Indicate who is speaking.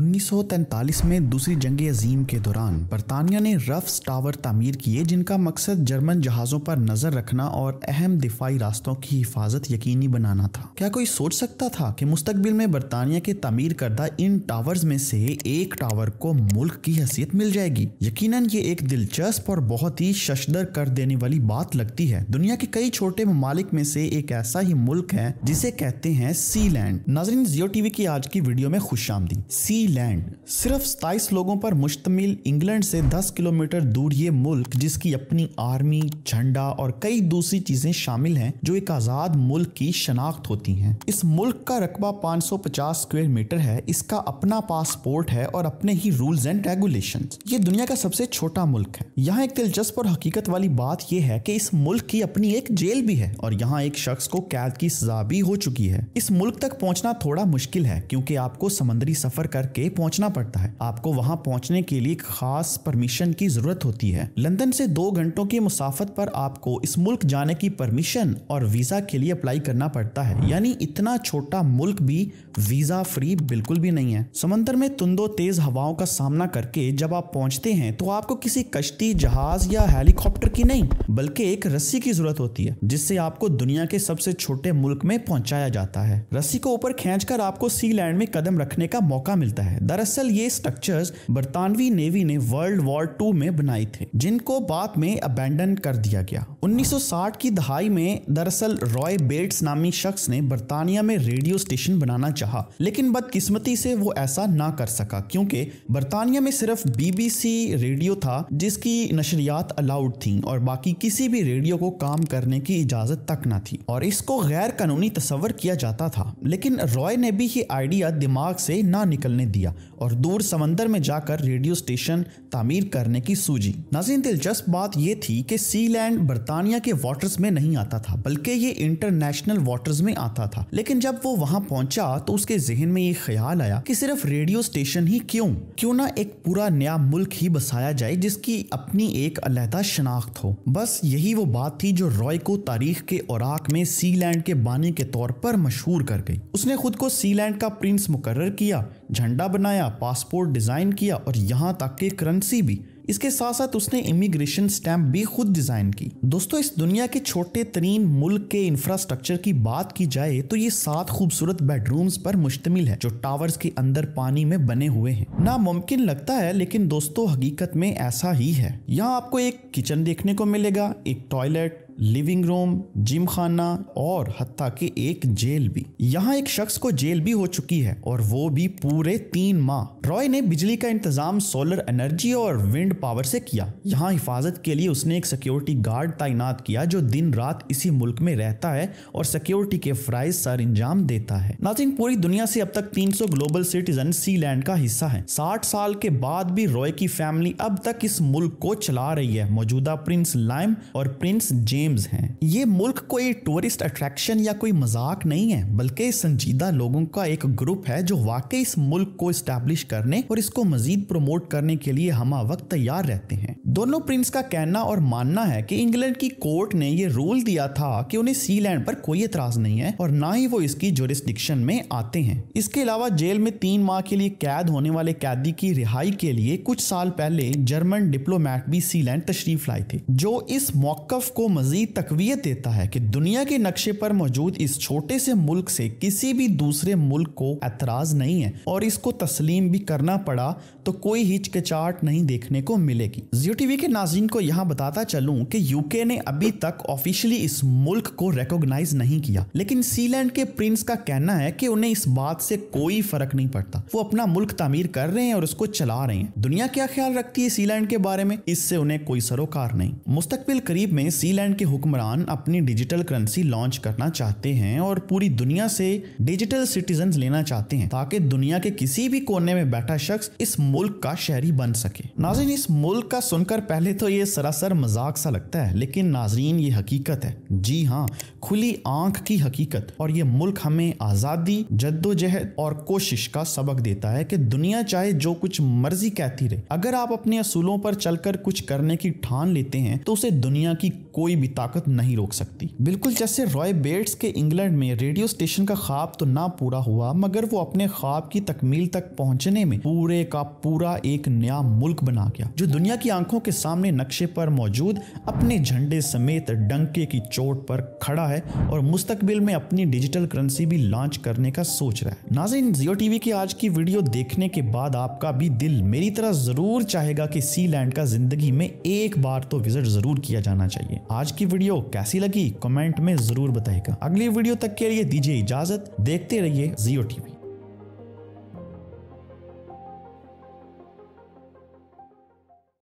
Speaker 1: 1943 में दूसरी जंग अजीम के दौरान बरतानिया ने रफ्स टावर तमीर किए जिनका मकसद जर्मन जहाज़ों पर नज़र रखना और अहम दिफाई रास्तों की हिफाजत यकीनी बनाना था क्या कोई सोच सकता था कि मुस्तबिल में बरतानिया के तमीर करदा इन टावर्स में से एक टावर को मुल्क की हैसियत मिल जाएगी यकीन ये एक दिलचस्प और बहुत ही शशदर कर देने वाली बात लगती है दुनिया के कई छोटे ममालिक में से एक ऐसा ही मुल्क है जिसे कहते हैं सी लैंड नाजरीन जियो टीवी की आज की वीडियो में खुश आमदी सी लैंड सिर्फ सताइस लोगों पर मुश्तमिल इंग्लैंड से 10 किलोमीटर दूर ये मुल्क जिसकी अपनी आर्मी झंडा और कई दूसरी चीजें शामिल हैं जो एक आजाद मुल्क की शनाख्त होती हैं इस मुल्क का रकबा 550 स्क्वायर मीटर है इसका अपना पासपोर्ट है और अपने ही रूल्स एंड रेगुलेशन ये दुनिया का सबसे छोटा मुल्क है यहाँ एक दिलचस्प और हकीकत वाली बात यह है की इस मुल्क की अपनी एक जेल भी है और यहाँ एक शख्स को कैद की सजा भी हो चुकी है इस मुल्क तक पहुँचना थोड़ा मुश्किल है क्योंकि आपको समंदरी सफर करके करके पहुंचना पड़ता है आपको वहां पहुंचने के लिए खास परमिशन की जरूरत होती है लंदन से दो घंटों की मुसाफत पर आपको इस मुल्क जाने की परमिशन और वीजा के लिए अप्लाई करना पड़ता है यानी इतना छोटा मुल्क भी वीजा फ्री बिल्कुल भी नहीं है समंदर में तुंदो तेज हवाओं का सामना करके जब आप पहुंचते हैं तो आपको किसी कश्ती जहाज या हेलीकॉप्टर की नहीं बल्कि एक रस्सी की जरूरत होती है जिससे आपको दुनिया के सबसे छोटे मुल्क में पहुंचाया जाता है रस्सी को ऊपर खींचकर आपको सी लैंड में कदम रखने का मौका मिलता मिलता है दरअसल ये स्ट्रक्चर्स बरतानवी नेवी ने वर्ल्ड वॉर टू में बनाए थे जिनको बाद में अबेंडन कर दिया गया 1960 की दहाई में दरअसल रॉय बेट्स नामी शख्स ने बरतानिया में रेडियो स्टेशन बनाना चाहा लेकिन बदकिस्मती से वो ऐसा ना कर सका क्योंकि बरतानिया में सिर्फ बीबीसी रेडियो था जिसकी नशरियात अलाउड थी और बाकी किसी भी रेडियो को काम करने की इजाजत तक ना थी और इसको गैर कानूनी तस्वर किया जाता था लेकिन रॉय ने भी ये आइडिया दिमाग से ना निकलने दिया और दूर समंदर में जाकर रेडियो स्टेशन तामीर करने की सूझी नाजीन दिलचस्प बात यह थी कि सी लैंड बरतानिया के वाटर्स में नहीं आता था बल्कि ये इंटरनेशनल वाटर्स में आता था लेकिन जब वो वहां पहुंचा तो उसके जहन में ये ख्याल आया कि सिर्फ रेडियो स्टेशन ही क्यों क्यों ना एक पूरा नया मुल्क ही बसाया जाए जिसकी अपनी एक अलहदा शनाख्त हो बस यही वो बात थी जो रॉय को तारीख के औराक में सी लैंड के बानी के तौर पर मशहूर कर गई उसने खुद को सी लैंड का प्रिंस मुकर्र किया झंडा झंडा बनाया पासपोर्ट डिज़ाइन किया और यहाँ तक कि करेंसी भी इसके साथ साथ उसने इमिग्रेशन स्टैम्प भी खुद डिज़ाइन की दोस्तों इस दुनिया के छोटे तरीन मुल्क के इंफ्रास्ट्रक्चर की बात की जाए तो ये सात खूबसूरत बेडरूम्स पर मुश्तमिल है जो टावर्स के अंदर पानी में बने हुए हैं नामुमकिन लगता है लेकिन दोस्तों हकीकत में ऐसा ही है यहाँ आपको एक किचन देखने को मिलेगा एक टॉयलेट लिविंग रूम जिम खाना और हती के एक जेल भी यहाँ एक शख्स को जेल भी हो चुकी है और वो भी पूरे तीन माह रॉय ने बिजली का इंतजाम सोलर एनर्जी और विंड पावर से किया यहाँ हिफाजत के लिए उसने एक सिक्योरिटी गार्ड तैनात किया जो दिन रात इसी मुल्क में रहता है और सिक्योरिटी के फ्राइज सर अंजाम देता है नाथिंग पूरी दुनिया से अब तक 300 ग्लोबल सिटीजन सी लैंड का हिस्सा है साठ साल के बाद भी रॉय की फैमिली अब तक इस मुल्क को चला रही है मौजूदा प्रिंस लाइम और प्रिंस जेम गेम्स हैं ये मुल्क कोई टूरिस्ट अट्रैक्शन या कोई मजाक नहीं है बल्कि संजीदा लोगों का एक ग्रुप है जो वाकई इस मुल्क को इस्टेब्लिश करने और इसको मजीद प्रमोट करने के लिए हम वक्त तैयार रहते हैं दोनों प्रिंस का कहना और मानना है कि इंग्लैंड की कोर्ट ने ये रूल दिया था कि उन्हें सी लैंड पर कोई एतराज नहीं है और ना ही वो इसकी जोरिस्डिक्शन में आते हैं इसके अलावा जेल में तीन माह के लिए कैद होने वाले कैदी की रिहाई के लिए कुछ साल पहले जर्मन डिप्लोमैट भी लैंड तशरीफ लाए थे जो इस मौकफ को मजीद तकवीत देता है कि दुनिया के नक्शे पर मौजूद इस छोटे से मुल्क से किसी भी दूसरे मुल्क को एतराज नहीं है और इसको तस्लीम भी करना पड़ा तो कोई हिचकिचाहट नहीं देखने को मिलेगी टीवी के नाजीन को यहाँ बताता चलूँ कि यूके ने अभी तक ऑफिशियली इस मुल्क को रिकॉग्नाइज नहीं किया लेकिन सीलैंड के प्रिंस का कहना है कि उन्हें इस बात से कोई फर्क नहीं पड़ता वो अपना मुल्क तामीर कर रहे हैं और उसको चला रहे हैं दुनिया क्या ख्याल रखती है सीलैंड के बारे में इससे उन्हें कोई सरोकार नहीं मुस्तकबिल करीब में सीलैंड के हुक्मरान अपनी डिजिटल करेंसी लॉन्च करना चाहते हैं और पूरी दुनिया से डिजिटल सिटीजन लेना चाहते हैं ताकि दुनिया के किसी भी कोने में बैठा शख्स इस मुल्क का शहरी बन सके नाजिन इस मुल्क का सुन सुनकर पहले तो ये सरासर मजाक सा लगता है लेकिन नाजरीन ये हकीकत है जी हाँ खुली आंख की हकीकत और ये मुल्क हमें आज़ादी जद्दोजहद और कोशिश का सबक देता है कि दुनिया चाहे जो कुछ मर्जी कहती रहे अगर आप अपने असूलों पर चलकर कुछ करने की ठान लेते हैं तो उसे दुनिया की कोई भी ताकत नहीं रोक सकती बिल्कुल जैसे रॉय बेट्स के इंग्लैंड में रेडियो स्टेशन का ख्वाब तो ना पूरा हुआ मगर वो अपने ख्वाब की तकमील तक पहुंचने में पूरे का पूरा एक नया मुल्क बना गया जो दुनिया की आंखों आंखों के सामने नक्शे पर मौजूद अपने झंडे समेत डंके की चोट पर खड़ा है और मुस्तकबिल में अपनी डिजिटल करेंसी भी लॉन्च करने का सोच रहा है नाजिन जियो टीवी की आज की वीडियो देखने के बाद आपका भी दिल मेरी तरह जरूर चाहेगा कि सी लैंड का जिंदगी में एक बार तो विजिट जरूर किया जाना चाहिए आज की वीडियो कैसी लगी कमेंट में जरूर बताएगा अगली वीडियो तक के लिए दीजिए इजाजत देखते रहिए जियो टीवी